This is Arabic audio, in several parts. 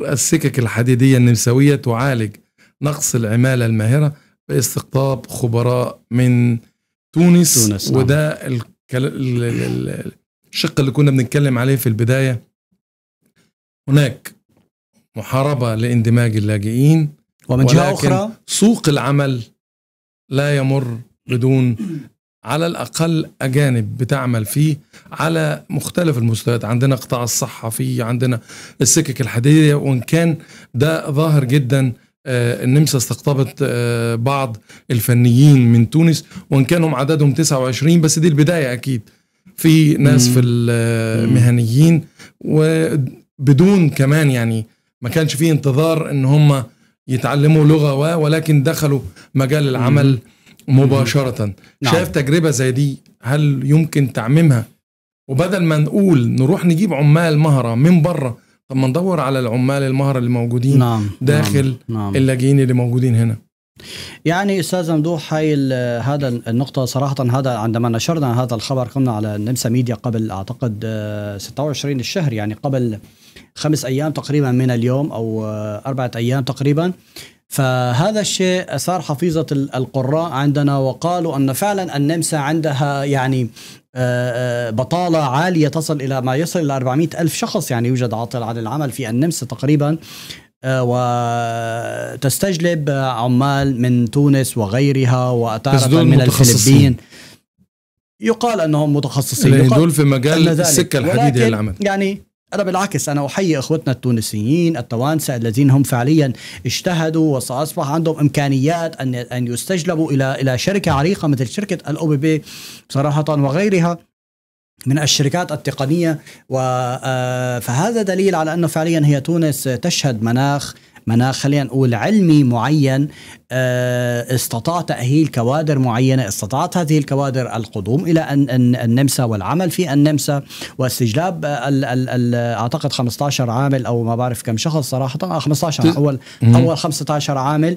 السكك الحديدية النمساوية تعالج نقص العمالة الماهرة باستقطاب خبراء من تونس, تونس نعم. وده الشق اللي كنا بنتكلم عليه في البداية هناك محاربة لاندماج اللاجئين ومن جهة أخرى سوق العمل لا يمر بدون على الأقل أجانب بتعمل فيه على مختلف المستويات عندنا قطاع الصحة فيه عندنا السكك الحديدية وإن كان ده ظاهر جدا آه، النمسا استقطبت آه، بعض الفنيين من تونس وإن كانهم عددهم 29 بس دي البداية أكيد في ناس في المهنيين آه، وبدون كمان يعني ما كانش في انتظار ان هم يتعلموا لغه ولكن دخلوا مجال العمل مباشره نعم. شايف تجربه زي دي هل يمكن تعميمها وبدل ما نقول نروح نجيب عمال مهره من بره طب ما ندور على العمال المهره اللي موجودين نعم. نعم، داخل نعم. نعم. اللاجئين اللي موجودين هنا يعني استاذ ممدوح هاي هذا النقطه صراحه هذا عندما نشرنا هذا الخبر قمنا على النمسا ميديا قبل اعتقد 26 آه، الشهر يعني قبل خمس ايام تقريبا من اليوم او آه، اربعه ايام تقريبا فهذا الشيء أثار حفيظة القراء عندنا وقالوا أن فعلا النمسا عندها يعني آه، آه، بطالة عالية تصل إلى ما يصل إلى 400 ألف شخص يعني يوجد عاطل عن العمل في النمسا تقريبا آه، وتستجلب عمال من تونس وغيرها وتارة من الفلبين يقال انهم متخصصين يقال دول في مجال السكه الحديديه للعمل يعني أنا بالعكس أنا أحيي إخوتنا التونسيين التوانسة الذين هم فعليا اجتهدوا وسأصبح عندهم إمكانيات أن أن يستجلبوا إلى إلى شركة عريقة مثل شركة الأو بي بي صراحة وغيرها من الشركات التقنية و آه، فهذا دليل على أنه فعليا هي تونس تشهد مناخ مناخ خلينا نقول علمي معين آه، استطاع تأهيل كوادر معينة استطاعت هذه الكوادر القدوم إلى النمسا والعمل في النمسا واستجلاب ال ال ال أعتقد 15 عامل أو ما بعرف كم شخص صراحة 15 آه، أول أول 15 عامل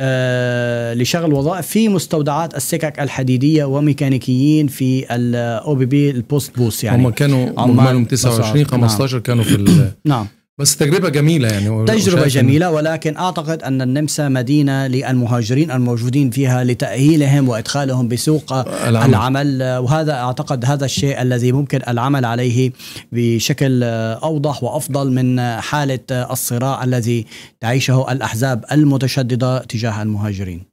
آه، لشغل وظائف في مستودعات السكك الحديديه وميكانيكيين في الاو بي بي البوست بوس يعني هم كانوا عمالهم 29 15 نعم. كانوا في نعم, نعم. بس تجربة جميلة يعني تجربة جميلة ولكن أعتقد أن النمسا مدينة للمهاجرين الموجودين فيها لتأهيلهم وإدخالهم بسوق العمل. العمل وهذا أعتقد هذا الشيء الذي ممكن العمل عليه بشكل أوضح وأفضل من حالة الصراع الذي تعيشه الأحزاب المتشددة تجاه المهاجرين